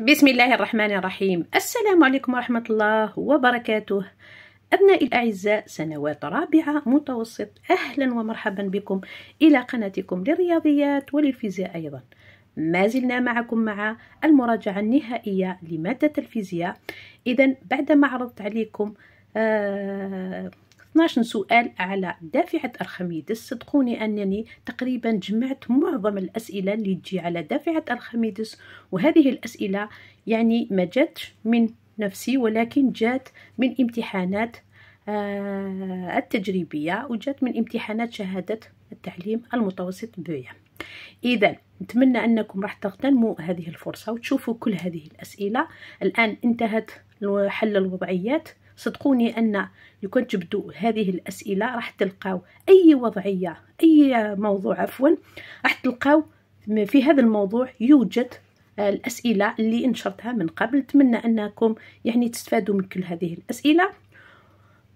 بسم الله الرحمن الرحيم السلام عليكم ورحمة الله وبركاته أبنائي الأعزاء سنوات رابعة متوسط أهلا ومرحبا بكم إلى قناتكم للرياضيات وللفيزياء أيضا ما زلنا معكم مع المراجعة النهائية لمادة الفيزياء إذا بعدما عرضت عليكم آه 12 سؤال على دافعة أرخميدس صدقوني أنني تقريبا جمعت معظم الأسئلة اللي تجي على دافعة أرخميدس وهذه الأسئلة يعني ما جات من نفسي ولكن جات من امتحانات آه، التجريبية وجات من امتحانات شهادة التعليم المتوسط بويا إذا نتمنى أنكم راح تغتنموا هذه الفرصة وتشوفوا كل هذه الأسئلة الآن انتهت حل الوضعيات صدقوني أن لو تبدو هذه الأسئلة راح تلقاو أي وضعية أي موضوع عفوا راح تلقاو في هذا الموضوع يوجد الأسئلة اللي نشرتها من قبل نتمنى أنكم يعني تستفادوا من كل هذه الأسئلة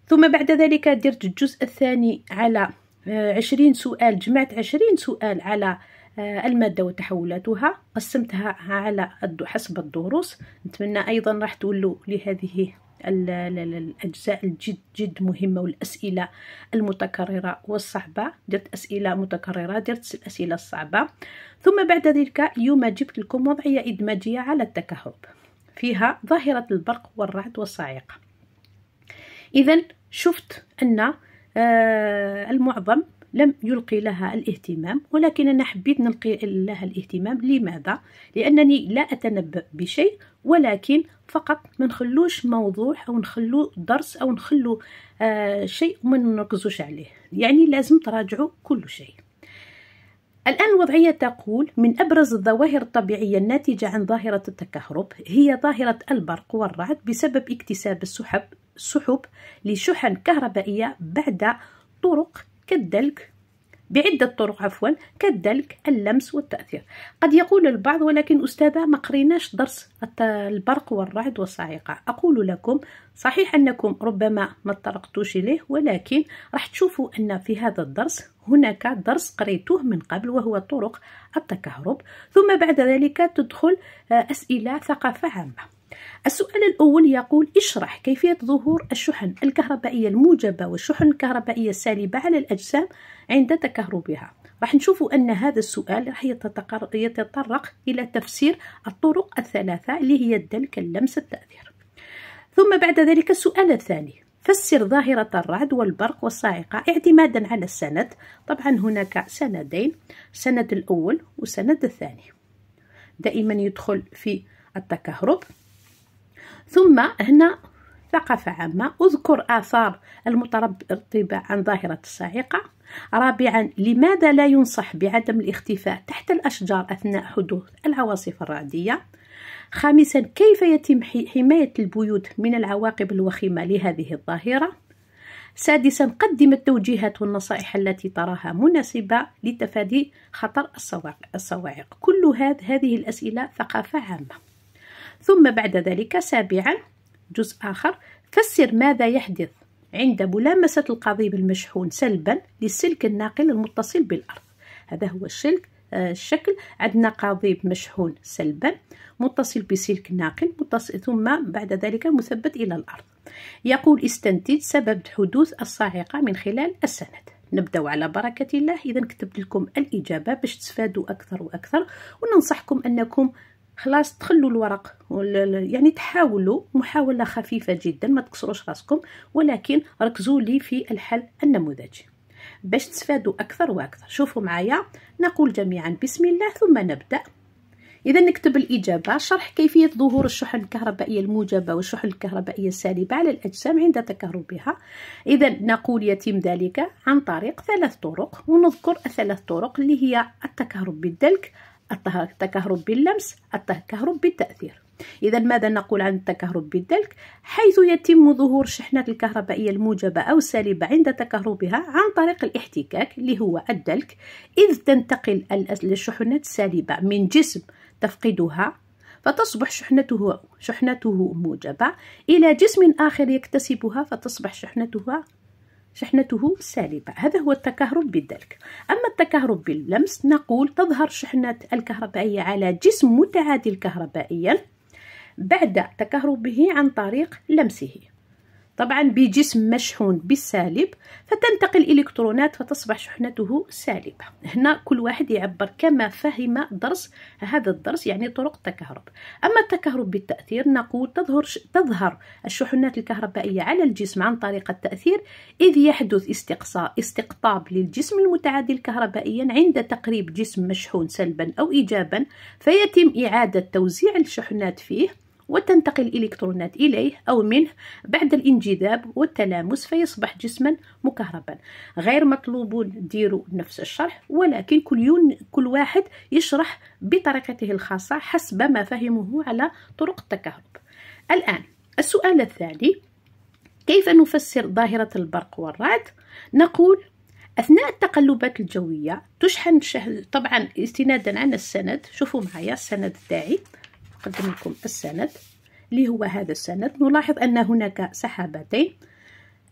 ثم بعد ذلك درت الجزء الثاني على عشرين سؤال جمعت عشرين سؤال على المادة وتحولاتها قسمتها على حسب الدروس نتمنى أيضا راح تولوا لهذه الأجزاء الجد جد مهمة والأسئلة المتكررة والصعبة درت أسئلة متكررة درت الأسئلة الصعبة ثم بعد ذلك يوم جبت لكم وضعية إدماجية على التكهرب فيها ظاهرة البرق والرعد والصاعقة إذا شفت أن آه، المعظم لم يلقي لها الاهتمام ولكن أنا حبيت نلقي لها الاهتمام لماذا؟ لأنني لا أتنبأ بشيء ولكن فقط ما نخلوش موضوع او نخلو درس او نخلو آه شيء وما نركزوش عليه يعني لازم تراجعوا كل شيء الآن الوضعية تقول من أبرز الظواهر الطبيعية الناتجة عن ظاهرة التكهرب هي ظاهرة البرق والرعد بسبب اكتساب السحب سحب لشحن كهربائية بعد طرق كالدلك بعدة طرق عفوا كالدلك اللمس والتأثير قد يقول البعض ولكن أستاذة ما قريناش درس البرق والرعد والصاعقة أقول لكم صحيح أنكم ربما ما طرقتوش إليه ولكن راح تشوفوا أن في هذا الدرس هناك درس قريته من قبل وهو طرق التكهرب ثم بعد ذلك تدخل آه، أسئلة ثقافة عامة السؤال الأول يقول اشرح كيفية ظهور الشحن الكهربائية الموجبة والشحن الكهربائية السالبة على الأجسام عند تكهربها راح نشوف أن هذا السؤال راح يتطرق إلى تفسير الطرق الثلاثة اللي هي الدلك اللمس التأثير ثم بعد ذلك السؤال الثاني فسر ظاهرة الرعد والبرق والصاعقة اعتمادا على السند طبعا هناك سندين السند الأول والسند الثاني دائما يدخل في التكهرب ثم هنا ثقافة عامة أذكر آثار المترتبة عن ظاهرة الصاعقة رابعا لماذا لا ينصح بعدم الاختفاء تحت الأشجار أثناء حدوث العواصف الرعدية خامسا كيف يتم حماية البيوت من العواقب الوخيمة لهذه الظاهرة سادسا قدم التوجيهات والنصائح التي تراها مناسبة لتفادي خطر الصواعق كل هذه الأسئلة ثقافة عامة ثم بعد ذلك سابعا جزء آخر فسر ماذا يحدث عند ملامسة القضيب المشحون سلبا للسلك الناقل المتصل بالأرض هذا هو السلك آه، الشكل عندنا قضيب مشحون سلبا متصل بسلك ناقل متصل ثم بعد ذلك مثبت إلى الأرض يقول استنتج سبب حدوث الصاعقة من خلال السند نبداو على بركة الله إذا كتبت لكم الإجابة باش تستفادوا أكثر وأكثر وننصحكم أنكم خلاص تخلوا الورق يعني تحاولوا محاولة خفيفة جدا ما تكسروش راسكم ولكن ركزوا لي في الحل النموذجي باش تستفادوا أكثر وأكثر شوفوا معايا نقول جميعا بسم الله ثم نبدأ إذا نكتب الإجابة شرح كيفية ظهور الشحن الكهربائية الموجبة والشحن الكهربائية السالبة على الأجسام عند تكهربها إذا نقول يتم ذلك عن طريق ثلاث طرق ونذكر الثلاث طرق اللي هي التكهرب بالدلك التكهرب باللمس التكهرب بالتأثير إذا ماذا نقول عن التكهرب بالدلك؟ حيث يتم ظهور الشحنات الكهربائية الموجبة أو السالبة عند تكهربها عن طريق الاحتكاك اللي هو الدلك إذ تنتقل الشحنات السالبة من جسم تفقدها فتصبح شحنته شحنته موجبة إلى جسم آخر يكتسبها فتصبح شحنتها شحنته سالبة هذا هو التكهرب بالدلك أما التكهرب باللمس نقول تظهر شحنة الكهربائية على جسم متعادل كهربائيا بعد تكهربه عن طريق لمسه طبعا بجسم مشحون بالسالب فتنتقل الالكترونات فتصبح شحنته سالبه هنا كل واحد يعبر كما فهم درس هذا الدرس يعني طرق التكهرب اما التكهرب بالتاثير نقول تظهر تظهر الشحنات الكهربائيه على الجسم عن طريق التاثير اذ يحدث استقصاء استقطاب للجسم المتعادل كهربائيا عند تقريب جسم مشحون سلبا او ايجابا فيتم اعاده توزيع الشحنات فيه وتنتقل الإلكترونات إليه أو منه بعد الانجذاب والتلامس فيصبح جسما مكهربا غير مطلوب ديروا نفس الشرح ولكن كل, يون كل واحد يشرح بطريقته الخاصة حسب ما فهمه على طرق التكهرب الآن السؤال الثاني كيف نفسر ظاهرة البرق والرعد؟ نقول أثناء التقلبات الجوية تشحن طبعا استنادا عن السند شوفوا معايا السند تاعي نقدم لكم السند اللي هو هذا السند نلاحظ أن هناك سحابتين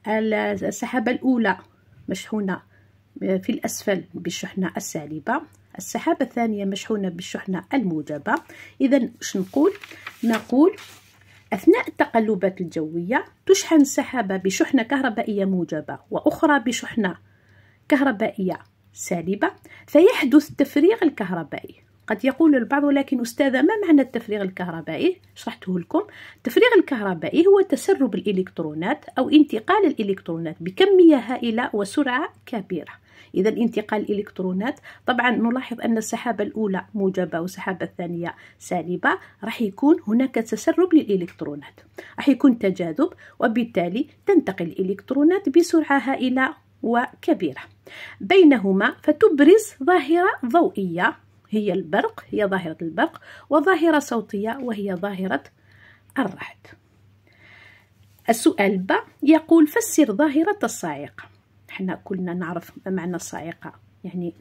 السحابة الأولى مشحونة في الأسفل بالشحنة السالبة السحابة الثانية مشحونة بالشحنة الموجبة إذا اش نقول نقول أثناء التقلبات الجوية تشحن سحابة بشحنة كهربائية موجبة وأخرى بشحنة كهربائية سالبة فيحدث تفريغ الكهربائي قد يقول البعض لكن أستاذة ما معنى التفريغ الكهربائي؟ شرحته لكم التفريغ الكهربائي هو تسرب الإلكترونات أو انتقال الإلكترونات بكمية هائلة وسرعة كبيرة إذا انتقال الإلكترونات طبعا نلاحظ أن السحابة الأولى موجبة والسحابة الثانية سالبة راح يكون هناك تسرب للإلكترونات راح يكون تجاذب وبالتالي تنتقل الإلكترونات بسرعة هائلة وكبيرة بينهما فتبرز ظاهرة ضوئية هي البرق هي ظاهرة البرق وظاهرة صوتية وهي ظاهرة الرعد السؤال ب يقول فسر ظاهرة الصاعقة حنا كلنا نعرف معنى الصاعقة يعني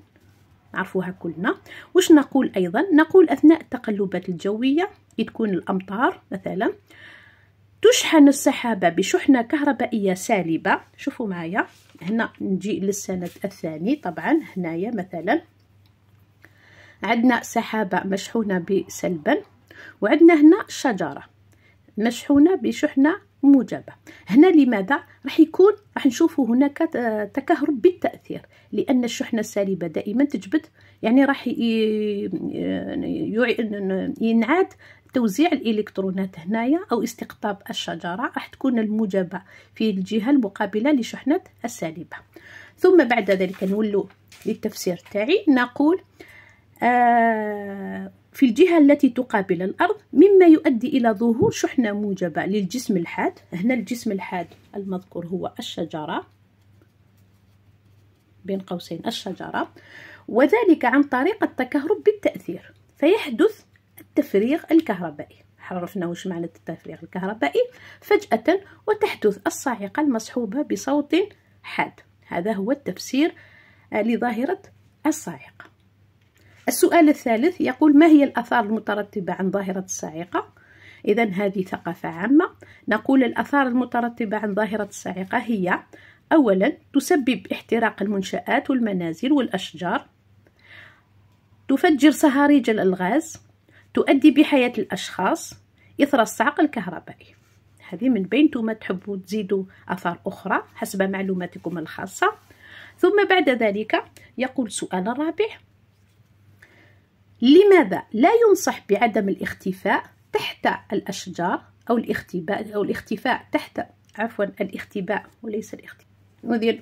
نعرفوها كلنا واش نقول أيضا نقول أثناء التقلبات الجوية تكون الأمطار مثلا تشحن السحابة بشحنة كهربائية سالبة شوفوا معايا هنا نجي للسند الثاني طبعا هنايا مثلا عندنا سحابة مشحونة بسلبا وعندنا هنا شجرة مشحونة بشحنة موجبة هنا لماذا راح يكون راح نشوفوا هناك تكهرب بالتأثير لأن الشحنة السالبة دائما تجبد يعني راح ينعاد توزيع الإلكترونات هنايا أو استقطاب الشجرة راح تكون الموجبة في الجهة المقابلة لشحنة السالبة ثم بعد ذلك نولو للتفسير تاعي نقول آه، في الجهة التي تقابل الأرض مما يؤدي إلى ظهور شحنة موجبة للجسم الحاد هنا الجسم الحاد المذكور هو الشجرة بين قوسين الشجرة وذلك عن طريق التكهرب بالتأثير فيحدث التفريغ الكهربائي عرفنا وش معنى التفريغ الكهربائي فجأة وتحدث الصاعقة المصحوبة بصوت حاد هذا هو التفسير آه، لظاهرة الصاعقة السؤال الثالث يقول ما هي الأثار المترتبة عن ظاهرة الصاعقة؟ إذا هذه ثقافة عامة نقول الأثار المترتبة عن ظاهرة الصاعقة هي أولا تسبب احتراق المنشآت والمنازل والأشجار تفجر صهاريج الألغاز تؤدي بحياة الأشخاص إثر الصعق الكهربائي هذه من بين ما تحبوا تزيدوا أثار أخرى حسب معلوماتكم الخاصة ثم بعد ذلك يقول سؤال الرابع لماذا لا ينصح بعدم الاختفاء تحت الأشجار أو الاختباء أو الاختفاء تحت عفوا الاختباء وليس الاختباء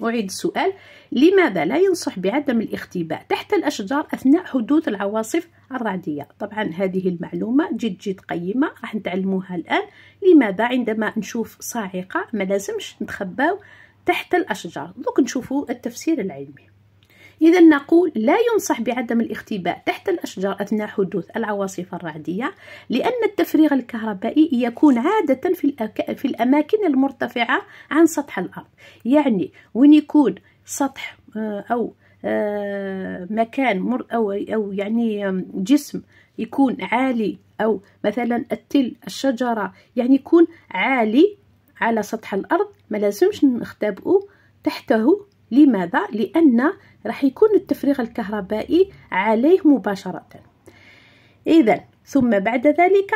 أعيد السؤال لماذا لا ينصح بعدم الاختباء تحت الأشجار أثناء حدوث العواصف الرعدية طبعا هذه المعلومة جد جد قيمة راح نتعلموها الآن لماذا عندما نشوف صاعقة ما لازمش نتخباو تحت الأشجار دوك نشوفوا التفسير العلمي إذا نقول لا ينصح بعدم الاختباء تحت الأشجار أثناء حدوث العواصف الرعدية لأن التفريغ الكهربائي يكون عادة في, في الأماكن المرتفعة عن سطح الأرض يعني وين يكون سطح آه، أو آه، مكان مر أو, أو يعني جسم يكون عالي أو مثلا التل الشجرة يعني يكون عالي على سطح الأرض ما لازمش نختبئه تحته لماذا لان راح يكون التفريغ الكهربائي عليه مباشره اذا ثم بعد ذلك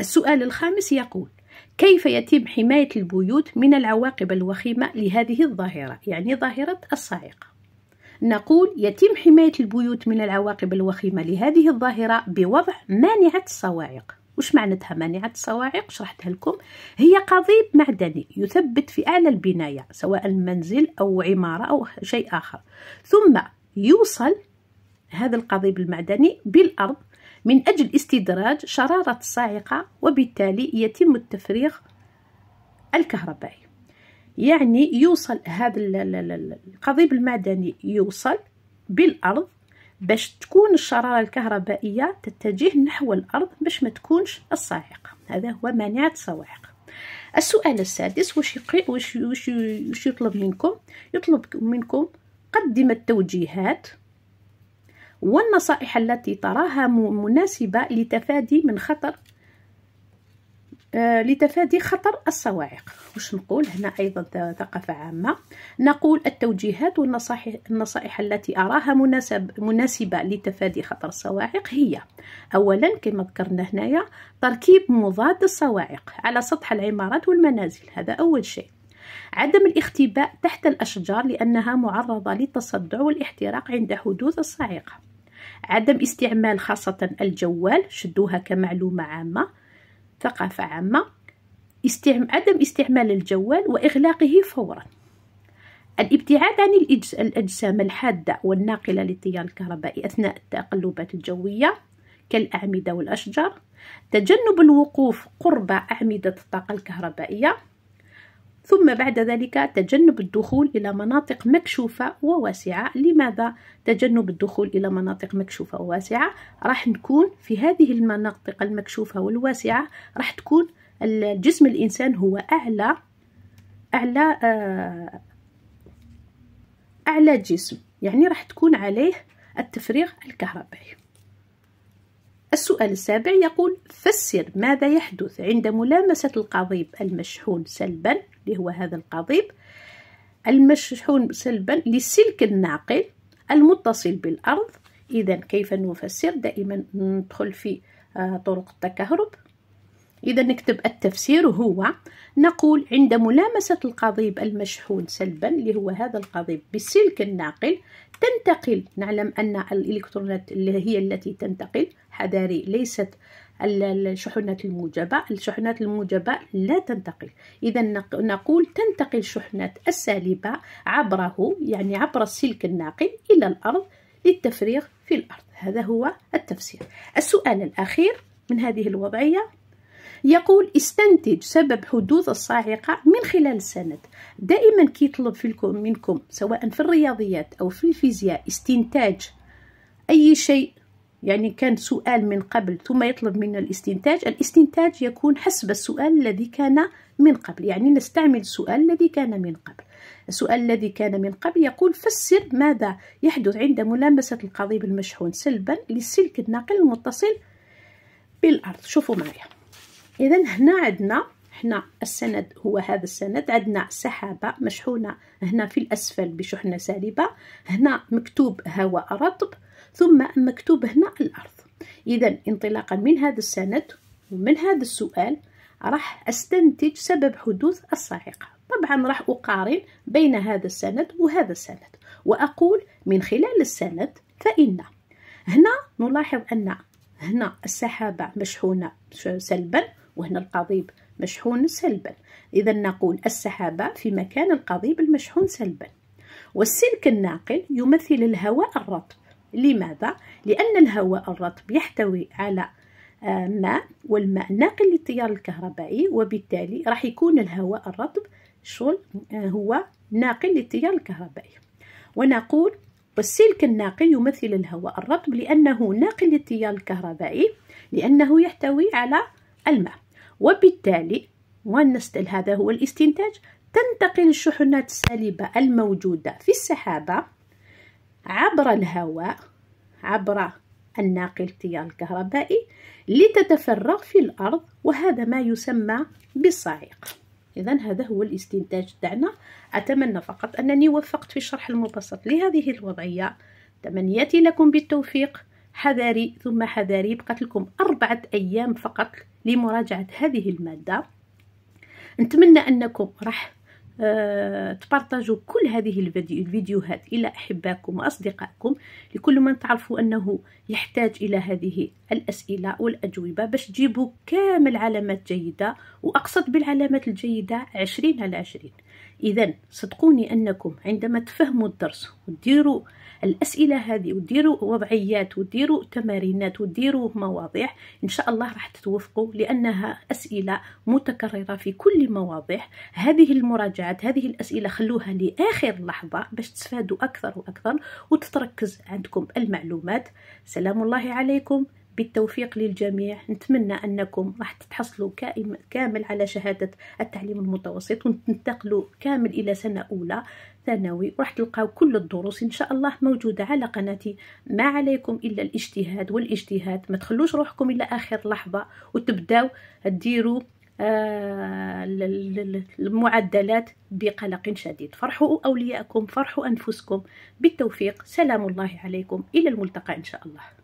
السؤال الخامس يقول كيف يتم حماية البيوت من العواقب الوخيمة لهذه الظاهرة يعني ظاهرة الصاعقة نقول يتم حماية البيوت من العواقب الوخيمة لهذه الظاهرة بوضع مانعة الصواعق وش معناتها مانعة الصواعق شرحتها لكم هي قضيب معدني يثبت في أعلى البناية سواء منزل أو عمارة أو شيء آخر ثم يوصل هذا القضيب المعدني بالأرض من أجل استدراج شرارة الصاعقة وبالتالي يتم التفريغ الكهربائي يعني يوصل هذا القضيب المعدني يوصل بالأرض باش تكون الشرارة الكهربائية تتجه نحو الأرض باش ما تكونش الصاعقة هذا هو مانع الصواعق السؤال السادس واش وش, واش وش يطلب منكم يطلب منكم قدم التوجيهات والنصائح التي تراها مناسبة لتفادي من خطر آه، لتفادي خطر الصواعق واش نقول هنا ايضا ثقافه عامه نقول التوجيهات والنصائح النصائح التي اراها مناسب مناسبه لتفادي خطر الصواعق هي اولا كما ذكرنا هنايا تركيب مضاد الصواعق على سطح العمارات والمنازل هذا اول شيء عدم الاختباء تحت الاشجار لانها معرضه للتصدع والاحتراق عند حدوث الصاعقه عدم استعمال خاصة الجوال شدوها كمعلومة عامة ثقافة عامة استعم... عدم استعمال الجوال وإغلاقه فورا الابتعاد عن الأجس... الأجسام الحادة والناقلة للتيار الكهربائي أثناء التقلبات الجوية كالأعمدة والأشجار تجنب الوقوف قرب أعمدة الطاقة الكهربائية ثم بعد ذلك تجنب الدخول إلى مناطق مكشوفة وواسعة لماذا تجنب الدخول إلى مناطق مكشوفة وواسعة راح نكون في هذه المناطق المكشوفة والواسعة راح تكون الجسم الإنسان هو أعلى أعلى آه، أعلى جسم يعني راح تكون عليه التفريغ الكهربائي السؤال السابع يقول فسر ماذا يحدث عند ملامسة القضيب المشحون سلبا اللي هو هذا القضيب المشحون سلبا للسلك الناقل المتصل بالأرض إذا كيف نفسر دائما ندخل في آه، طرق التكهرب إذا نكتب التفسير هو نقول عند ملامسة القضيب المشحون سلبا اللي هو هذا القضيب بالسلك الناقل تنتقل نعلم أن الإلكترونات اللي هي التي تنتقل حذاري ليست الشحنات الموجبة الشحنات الموجبة لا تنتقل إذا نقول تنتقل الشحنات السالبة عبره يعني عبر السلك الناقل إلى الأرض للتفريغ في الأرض هذا هو التفسير السؤال الأخير من هذه الوضعية يقول استنتج سبب حدوث الصاعقة من خلال السند دائما كيطلب منكم سواء في الرياضيات أو في الفيزياء استنتاج أي شيء يعني كان سؤال من قبل ثم يطلب منا الاستنتاج الاستنتاج يكون حسب السؤال الذي كان من قبل يعني نستعمل السؤال الذي كان من قبل السؤال الذي كان من قبل يقول فسر ماذا يحدث عند ملامسة القضيب المشحون سلبا للسلك الناقل المتصل بالأرض شوفوا معايا إذا هنا عندنا هنا السند هو هذا السند عندنا سحابة مشحونة هنا في الأسفل بشحنة سالبة هنا مكتوب هواء رطب ثم المكتوب هنا الأرض إذا انطلاقا من هذا السند ومن هذا السؤال راح أستنتج سبب حدوث الصاعقة طبعا راح أقارن بين هذا السند وهذا السند وأقول من خلال السند فإن هنا نلاحظ أن هنا السحابة مشحونة سلبا وهنا القضيب مشحون سلبا إذا نقول السحابة في مكان القضيب المشحون سلبا والسلك الناقل يمثل الهواء الرطب لماذا؟ لأن الهواء الرطب يحتوي على آه، ماء والماء ناقل للتيار الكهربائي وبالتالي راح يكون الهواء الرطب شغل آه، هو ناقل للتيار الكهربائي ونقول والسلك الناقل يمثل الهواء الرطب لأنه ناقل للتيار الكهربائي لأنه يحتوي على الماء وبالتالي ونستل هذا هو الاستنتاج تنتقل الشحنات السالبة الموجودة في السحابة عبر الهواء عبر الناقل التيار الكهربائي لتتفرغ في الأرض وهذا ما يسمى بالصاعقة إذا هذا هو الاستنتاج تاعنا أتمنى فقط أنني وفقت في الشرح المبسط لهذه الوضعية تمنياتي لكم بالتوفيق حذاري ثم حذاري بقات لكم أربعة أيام فقط لمراجعة هذه المادة نتمنى أنكم راح آه، تبارطاجوا كل هذه الفيديوهات إلى أحبائكم وأصدقائكم لكل من تعرفوا أنه يحتاج إلى هذه الأسئلة والأجوبة باش تجيبوا كامل علامات جيدة وأقصد بالعلامات الجيدة عشرين على عشرين إذا صدقوني أنكم عندما تفهموا الدرس وديروا الأسئلة هذه وديروا وضعيات وديروا تمارينات وديروا مواضيع إن شاء الله راح تتوفقوا لأنها أسئلة متكررة في كل مواضيع هذه المراجعات هذه الأسئلة خلوها لآخر لحظة باش تستفادوا أكثر وأكثر وتتركز عندكم المعلومات سلام الله عليكم بالتوفيق للجميع نتمنى أنكم راح تتحصلوا كامل على شهادة التعليم المتوسط وتنتقلوا كامل إلى سنة أولى ثانوي وراح تلقاو كل الدروس إن شاء الله موجودة على قناتي ما عليكم إلا الاجتهاد والاجتهاد ما تخلوش روحكم إلى آخر لحظة وتبداو ديروا آه، المعدلات بقلق شديد فرحوا أولياءكم فرحوا أنفسكم بالتوفيق سلام الله عليكم إلى الملتقى إن شاء الله